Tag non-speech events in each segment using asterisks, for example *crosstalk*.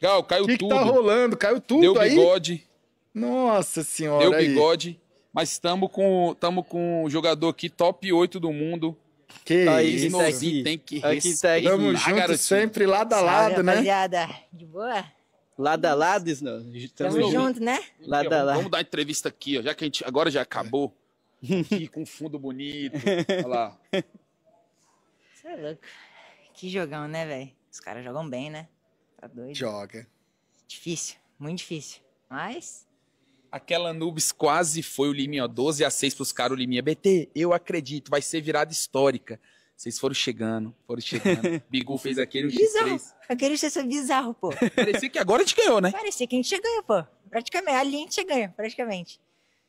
Gal, caiu que tudo. O que tá rolando? Caiu tudo Deu aí? bigode. Nossa senhora. Deu bigode. Mas estamos com, tamo com um jogador aqui, top 8 do mundo. Que tá aí, isso aqui. Tem que respeitar. Tamo ah, junto garotinho. sempre, lado a lado, Salve, né? rapaziada. De boa? Lado a lado, Snow. Tamo, Tamo junto, né? Então, lado a lado. Vamos dar entrevista aqui, ó. Já que a gente agora já acabou. aqui com fundo bonito. Olha lá. Você é louco. Que jogão, né, velho? Os caras jogam bem, né? Tá doido. Joga. Difícil, muito difícil. Mas. Aquela Nubes quase foi o Liminha 12 a 6 pros caras, o Liminha BT. Eu acredito, vai ser virada histórica. Vocês foram chegando, foram chegando. *laughs* Bigu fez aquele bizarro. X3. Aquele X3 bizarro, pô. Parecia que agora a gente ganhou, né? Parecia que a gente ganhou, pô. Praticamente, ali a gente ganha, praticamente.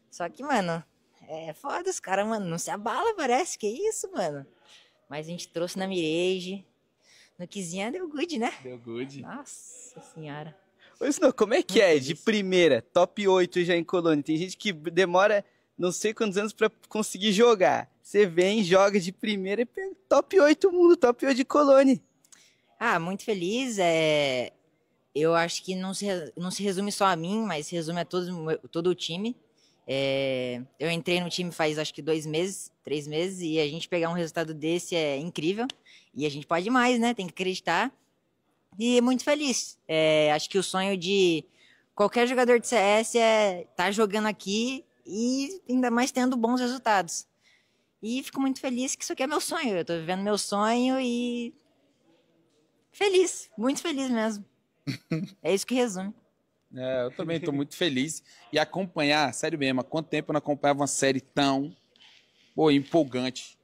Só que, mano, é foda, os caras, mano, não se abala, parece. Que isso, mano. Mas a gente trouxe na mirege no Kizinha deu good, né? Deu good. Nossa senhora. Ô, não, como é que é? De primeira, top 8 já em colônia. Tem gente que demora não sei quantos anos para conseguir jogar. Você vem, joga de primeira e pega top 8 mundo, top 8 de colônia. Ah, muito feliz. É... Eu acho que não se, não se resume só a mim, mas se resume a todo, todo o time. É, eu entrei no time faz acho que dois meses, três meses, e a gente pegar um resultado desse é incrível. E a gente pode mais, né? Tem que acreditar. E é muito feliz. É, acho que o sonho de qualquer jogador de CS é estar tá jogando aqui e ainda mais tendo bons resultados. E fico muito feliz que isso aqui é meu sonho. Eu tô vivendo meu sonho e. Feliz, muito feliz mesmo. *laughs* é isso que resume. É, eu também estou muito feliz. E acompanhar, sério mesmo, há quanto tempo eu não acompanhava uma série tão pô, empolgante.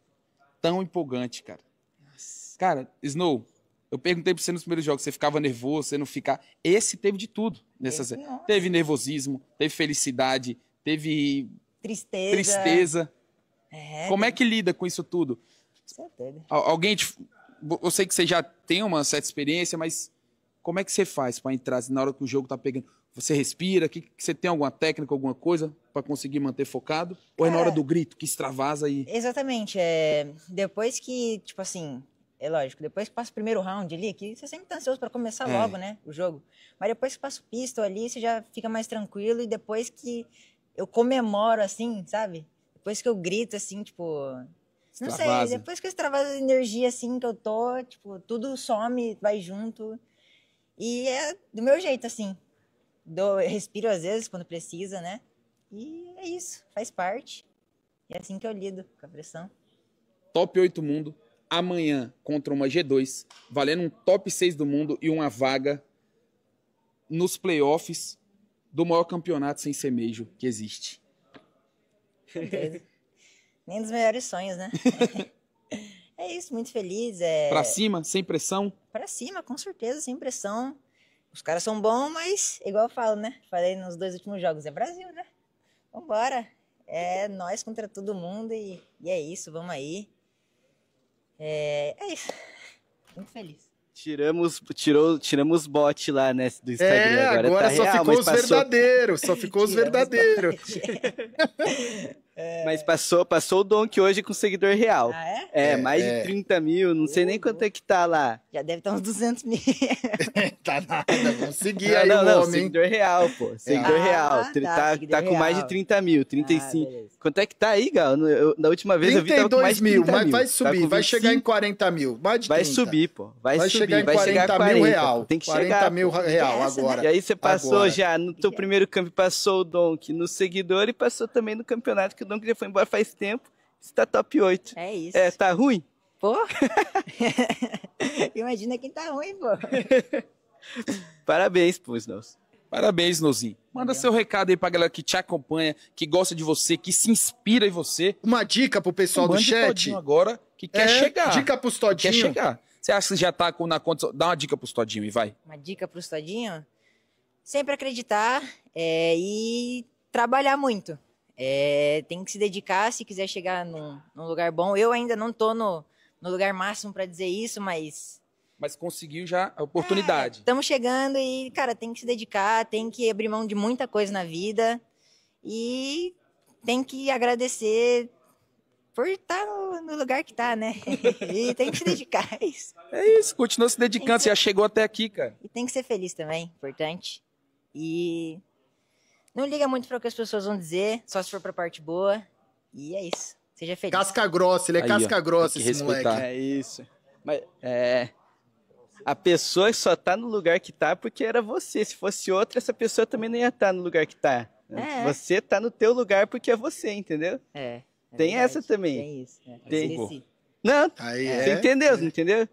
Tão empolgante, cara. Cara, Snow, eu perguntei para você nos primeiros jogos, você ficava nervoso, você não ficava. Esse teve de tudo nessa série. Teve nervosismo, teve felicidade, teve. Tristeza. Tristeza. É, Como é que lida com isso tudo? Com certeza. Alguém. Te... Eu sei que você já tem uma certa experiência, mas como é que você faz para entrar assim, na hora que o jogo tá pegando? Você respira? Que, você tem alguma técnica, alguma coisa para conseguir manter focado? Ou é, é na hora do grito que extravasa e. Exatamente. É, depois que, tipo assim, é lógico, depois que passa o primeiro round ali, que você sempre tá ansioso para começar é. logo, né? O jogo. Mas depois que passa o pistol ali, você já fica mais tranquilo. E depois que eu comemoro, assim, sabe? Depois que eu grito, assim, tipo. Não sei, depois que eu extravaso a energia, assim, que eu tô, tipo, tudo some, vai junto. E é do meu jeito, assim. do respiro às vezes quando precisa, né? E é isso, faz parte. É assim que eu lido com a pressão. Top 8 mundo, amanhã contra uma G2, valendo um top 6 do mundo e uma vaga nos playoffs do maior campeonato sem semejo que existe. Nem dos melhores sonhos, né? *laughs* É isso, muito feliz. É... Pra cima, sem pressão? Pra cima, com certeza, sem pressão. Os caras são bons, mas, igual eu falo, né? Falei nos dois últimos jogos, é Brasil, né? Vambora. É nós contra todo mundo e, e é isso, vamos aí. É, é isso. Muito feliz. Tiramos, tirou, tiramos bot lá, né, do é, Instagram. É, agora, agora tá só, real, ficou passou... só ficou os verdadeiros, só ficou os *laughs* verdadeiros. *laughs* É... Mas passou, passou o Donk hoje com seguidor real. Ah, é? É, é mais é. de 30 mil, não sei nem quanto é que tá lá. Já deve estar uns 200 mil. *laughs* tá nada, vamos seguir não, aí não, não, homem. seguidor real, pô. Seguidor ah, real. Tá, tá, seguidor com real. mais de 30 mil, 35. Ah, quanto é que tá aí, Gal? Eu, eu, na última vez eu vi tava com mais de 30 mil, mas vai tá subir, tá vai chegar em 40 mil. Mais de 30. Vai subir, pô. Vai, vai subir, chegar em 40 vai chegar 40 mil real. Pô. Tem que 40 chegar, mil real agora. Né? E aí você passou agora. já, no teu primeiro campo passou o Donk, no seguidor e passou também no campeonato que que o Dom já foi embora faz tempo. Está top 8. É isso. É, tá ruim? Pô! *laughs* Imagina quem tá ruim, pô. *laughs* Parabéns, pô, Snows. Parabéns, Nozinho. Manda seu recado aí pra galera que te acompanha, que gosta de você, que se inspira em você. Uma dica pro pessoal um do chat. agora que quer é, chegar. Dica pros Todinho. Que quer chegar. Você acha que já tá com, na conta? Dá uma dica pros Todinho e vai. Uma dica pros Todinho? Sempre acreditar é, e trabalhar muito. É, tem que se dedicar se quiser chegar num, num lugar bom. Eu ainda não estou no, no lugar máximo para dizer isso, mas. Mas conseguiu já a oportunidade. Estamos é, chegando e, cara, tem que se dedicar, tem que abrir mão de muita coisa na vida e tem que agradecer por estar tá no, no lugar que está, né? *laughs* e tem que se dedicar, é isso. É isso, continua se dedicando, você já chegou até aqui, cara. E tem que ser feliz também, importante. E não liga muito para o que as pessoas vão dizer, só se for para a parte boa. E é isso. Seja feliz. Casca grossa, ele é Aí, casca ó, grossa esse respeitar. moleque. É isso. Mas, é, a pessoa só tá no lugar que tá porque era você. Se fosse outra, essa pessoa também não ia estar tá no lugar que tá. É. Você tá no teu lugar porque é você, entendeu? É. é tem verdade, essa também. Tem é isso. É. Tem. Não, Aí você é. entendeu, não entendeu?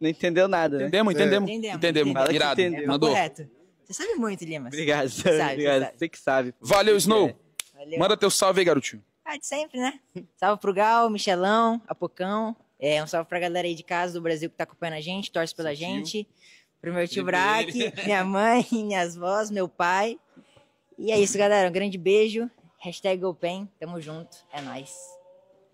Não entendeu nada, né? Entendemos, entendemos. Entendemos, entendemos. Irado. É, Mandou. Correto. Você sabe muito, Limas. Obrigado, sabe, obrigado. Sabe. Você que sabe. Valeu, Snow. É. Valeu. Manda teu salve aí, garotinho. Ah, de sempre, né? Salve pro Gal, Michelão, Apocão. É, um salve pra galera aí de casa do Brasil que tá acompanhando a gente, torce pela Sentiu. gente. Pro meu tio Braque, *laughs* minha mãe, minhas vós, meu pai. E é isso, galera. Um grande beijo. Hashtag GoPen. Tamo junto. É nóis.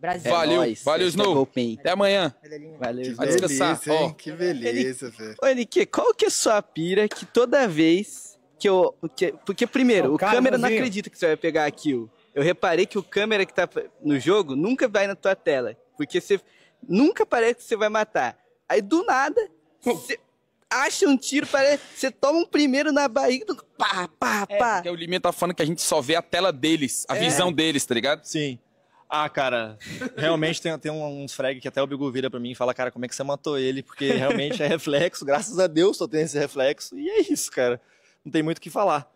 Brasil. Valeu, é valeu, Snow. Até amanhã. Valeu, Snow. Beleza, Que beleza, velho. Ô, Nick, qual que é a sua pira que toda vez que eu. Que, porque, primeiro, oh, o câmera não acredita que você vai pegar aquilo. Eu reparei que o câmera que tá no jogo nunca vai na tua tela. Porque você. Nunca parece que você vai matar. Aí do nada, você acha um tiro, parece. Você toma um primeiro na barriga do. Pá, pá, pá. É, porque o Liminha tá falando que a gente só vê a tela deles, a é. visão deles, tá ligado? Sim. Ah, cara, realmente tem, tem um, frag que até o Bigu vira pra mim e fala, cara, como é que você matou ele? Porque realmente é reflexo, graças a Deus só tem esse reflexo. E é isso, cara. Não tem muito o que falar.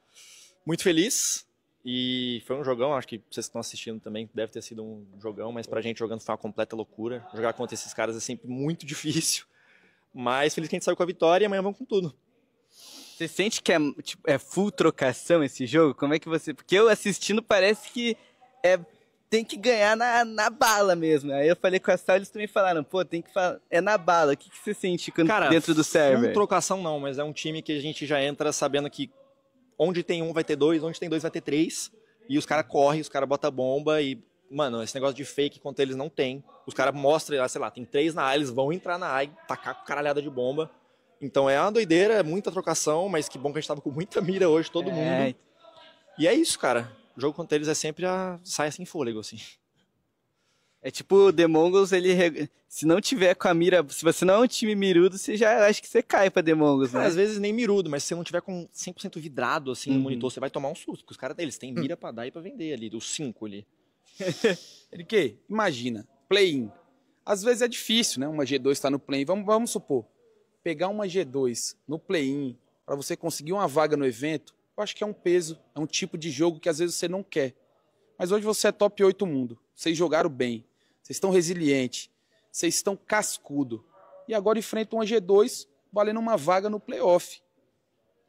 Muito feliz. E foi um jogão, acho que vocês que estão assistindo também, deve ter sido um jogão, mas pra gente jogando foi uma completa loucura. Jogar contra esses caras é sempre muito difícil. Mas feliz que a gente saiu com a vitória e amanhã vamos com tudo. Você sente que é, tipo, é full trocação esse jogo? Como é que você. Porque eu assistindo parece que é tem que ganhar na, na bala mesmo. Aí eu falei com a Sal, eles também falaram, pô, tem que é na bala. O que, que você sente quando, Cara, dentro do server? Não trocação não, mas é um time que a gente já entra sabendo que onde tem um vai ter dois, onde tem dois vai ter três. E os caras correm, os caras botam bomba e, mano, esse negócio de fake contra eles não tem. Os caras mostram, ah, sei lá, tem três na A, eles vão entrar na A e tacar caralhada de bomba. Então é uma doideira, é muita trocação, mas que bom que a gente tava com muita mira hoje, todo é. mundo. E é isso, cara. O jogo contra eles é sempre a saia sem fôlego, assim. É tipo, The Mongols, ele. Se não tiver com a mira. Se você não é um time mirudo, você já acha que você cai pra The Mongols, né? Às vezes nem mirudo, mas se você não tiver com 100% vidrado, assim, uhum. no monitor, você vai tomar um susto, porque os caras deles têm uhum. mira para pra dar e pra vender ali, dos cinco ali. *laughs* ele que? Imagina, play-in. Às vezes é difícil, né? Uma G2 tá no play-in. Vamos, vamos supor, pegar uma G2 no play-in, pra você conseguir uma vaga no evento, eu acho que é um peso, é um tipo de jogo que às vezes você não quer. Mas hoje você é top 8 mundo. Vocês jogaram bem, vocês estão resilientes, vocês estão cascudo. E agora enfrentam uma G2 valendo uma vaga no playoff.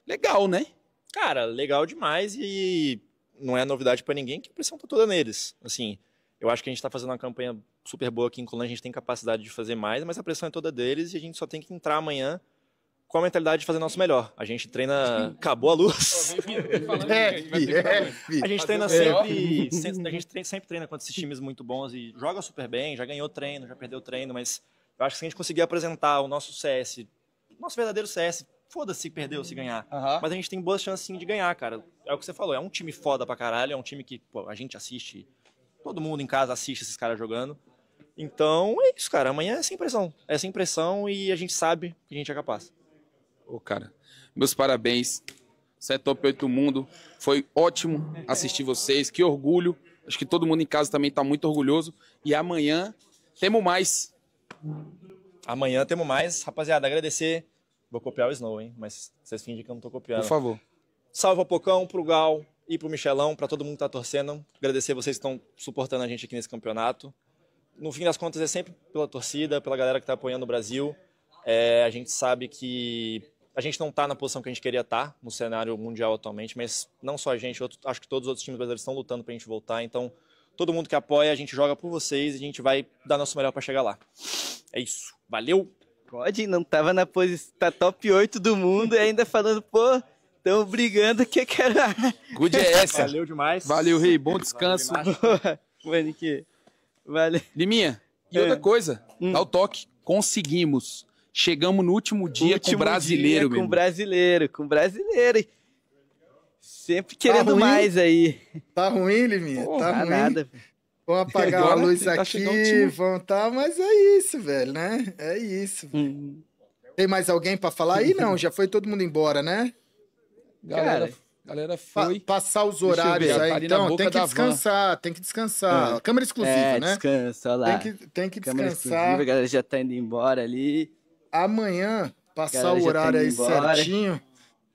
Legal, né? Cara, legal demais e não é novidade para ninguém que a pressão tá toda neles. Assim, eu acho que a gente tá fazendo uma campanha super boa aqui em Colônia, a gente tem capacidade de fazer mais, mas a pressão é toda deles e a gente só tem que entrar amanhã com a mentalidade de fazer nosso melhor. A gente treina. Acabou a luz. É, é. A gente treina sempre. A gente sempre treina contra esses times muito bons e joga super bem, já ganhou treino, já perdeu treino, mas eu acho que se a gente conseguir apresentar o nosso CS, nosso verdadeiro CS, foda-se se perdeu, se ganhar. Mas a gente tem boas chances sim, de ganhar, cara. É o que você falou, é um time foda pra caralho, é um time que pô, a gente assiste, todo mundo em casa assiste esses caras jogando. Então é isso, cara. Amanhã é sem pressão. É sem pressão e a gente sabe que a gente é capaz. Ô, cara, meus parabéns. Você é top 8 do mundo. Foi ótimo assistir vocês. Que orgulho. Acho que todo mundo em casa também está muito orgulhoso. E amanhã temos mais. Amanhã temos mais. Rapaziada, agradecer. Vou copiar o Snow, hein? Mas vocês fingem que eu não estou copiando. Por favor. Salve ao Pocão, pro Gal e pro Michelão, para todo mundo que tá torcendo. Agradecer vocês que estão suportando a gente aqui nesse campeonato. No fim das contas, é sempre pela torcida, pela galera que tá apoiando o Brasil. É, a gente sabe que a gente não está na posição que a gente queria estar tá, no cenário mundial atualmente, mas não só a gente, outro, acho que todos os outros times brasileiros estão lutando para a gente voltar. Então, todo mundo que apoia, a gente joga por vocês e a gente vai dar nosso melhor para chegar lá. É isso. Valeu! God não estava na posição, tá top 8 do mundo e ainda falando, pô, tão brigando que quero. Good é essa. Valeu demais. Valeu, Rei. Bom descanso. Manique. Vale. Liminha, e é. outra coisa, hum. dá o toque. Conseguimos. Chegamos no último dia último com brasileiro, dia com brasileiro, com brasileiro. Sempre tá querendo tá mais aí. Tá ruim, Liminha? Pô, tá ruim. Nada. Vamos tá apagar Agora a luz tá aqui, vão tá, mas é isso, velho, né? É isso. Hum. Tem mais alguém para falar aí? Não, já foi todo mundo embora, né? Galera, Cara, galera foi. Pa passar os horários aí, então, tem que descansar, van. tem que descansar. Ah, Câmera exclusiva, é, né? Descansa, lá. Tem que, tem que Câmera descansar. exclusiva, a galera já tá indo embora ali amanhã, passar o horário aí certinho,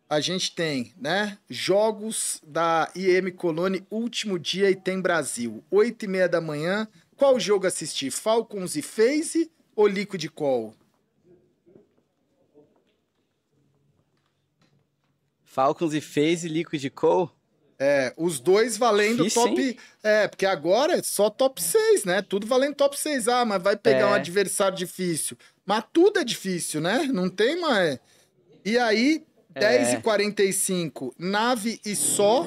a gente tem, né? Jogos da IM Colônia, último dia e tem Brasil. Oito e meia da manhã. Qual jogo assistir? Falcons e Phase ou Liquid Call? Falcons e Phase, e Liquid Call? É, os dois valendo Difícil, top. Hein? É, porque agora é só top 6, né? Tudo valendo top 6. Ah, mas vai pegar é. um adversário difícil. Mas tudo é difícil, né? Não tem mais. E aí, é. 10h45, nave e só.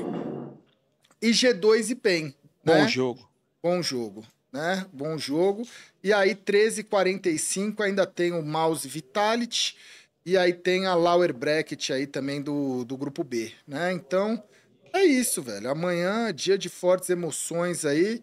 E G2 e PEN. Né? Bom né? jogo. Bom jogo, né? Bom jogo. E aí, 13h45, ainda tem o Mouse Vitality. E aí tem a Lower Bracket aí também do, do grupo B, né? Então, é isso, velho. Amanhã, dia de fortes emoções aí.